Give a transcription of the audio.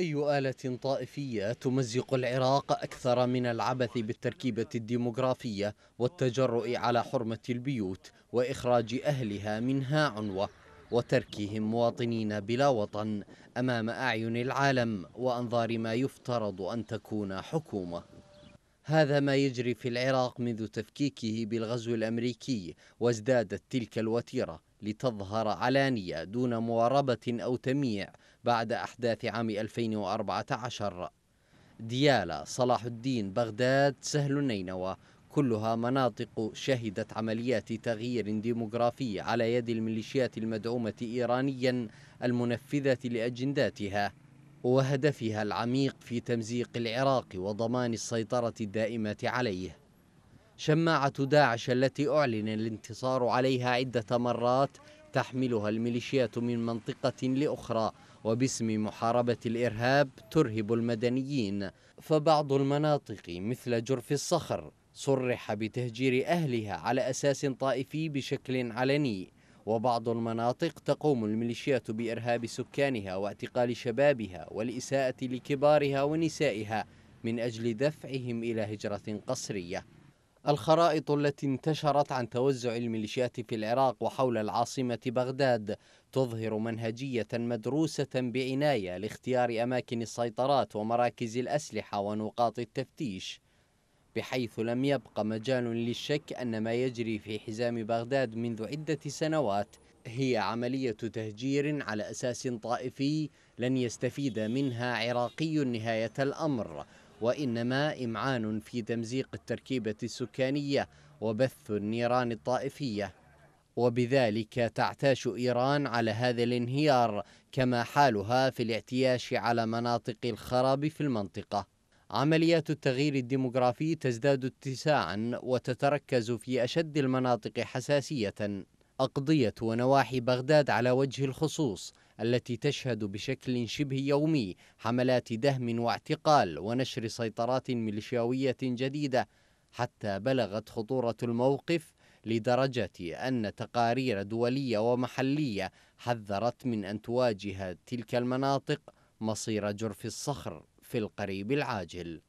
أي آلة طائفية تمزق العراق أكثر من العبث بالتركيبة الديمغرافية والتجرؤ على حرمة البيوت وإخراج أهلها منها عنوة وتركهم مواطنين بلا وطن أمام أعين العالم وأنظار ما يفترض أن تكون حكومة هذا ما يجري في العراق منذ تفكيكه بالغزو الأمريكي وازدادت تلك الوتيرة لتظهر علانية دون مواربة أو تمييع بعد أحداث عام 2014 ديالا صلاح الدين بغداد سهل النينوى كلها مناطق شهدت عمليات تغيير ديموغرافي على يد الميليشيات المدعومة إيرانيا المنفذة لأجنداتها وهدفها العميق في تمزيق العراق وضمان السيطرة الدائمة عليه شماعة داعش التي أعلن الانتصار عليها عدة مرات تحملها الميليشيات من منطقة لأخرى وباسم محاربة الإرهاب ترهب المدنيين فبعض المناطق مثل جرف الصخر صرح بتهجير أهلها على أساس طائفي بشكل علني وبعض المناطق تقوم الميليشيات بإرهاب سكانها واعتقال شبابها والإساءة لكبارها ونسائها من أجل دفعهم إلى هجرة قسرية الخرائط التي انتشرت عن توزع الميليشيات في العراق وحول العاصمة بغداد تظهر منهجية مدروسة بعناية لاختيار أماكن السيطرات ومراكز الأسلحة ونقاط التفتيش بحيث لم يبقى مجال للشك أن ما يجري في حزام بغداد منذ عدة سنوات هي عملية تهجير على أساس طائفي لن يستفيد منها عراقي نهاية الأمر وإنما إمعان في تمزيق التركيبة السكانية وبث النيران الطائفية وبذلك تعتاش إيران على هذا الانهيار كما حالها في الاعتياش على مناطق الخراب في المنطقة عمليات التغيير الديمغرافي تزداد اتساعا وتتركز في أشد المناطق حساسية أقضية ونواحي بغداد على وجه الخصوص التي تشهد بشكل شبه يومي حملات دهم واعتقال ونشر سيطرات ميليشياوية جديدة حتى بلغت خطورة الموقف لدرجة أن تقارير دولية ومحلية حذرت من أن تواجه تلك المناطق مصير جرف الصخر في القريب العاجل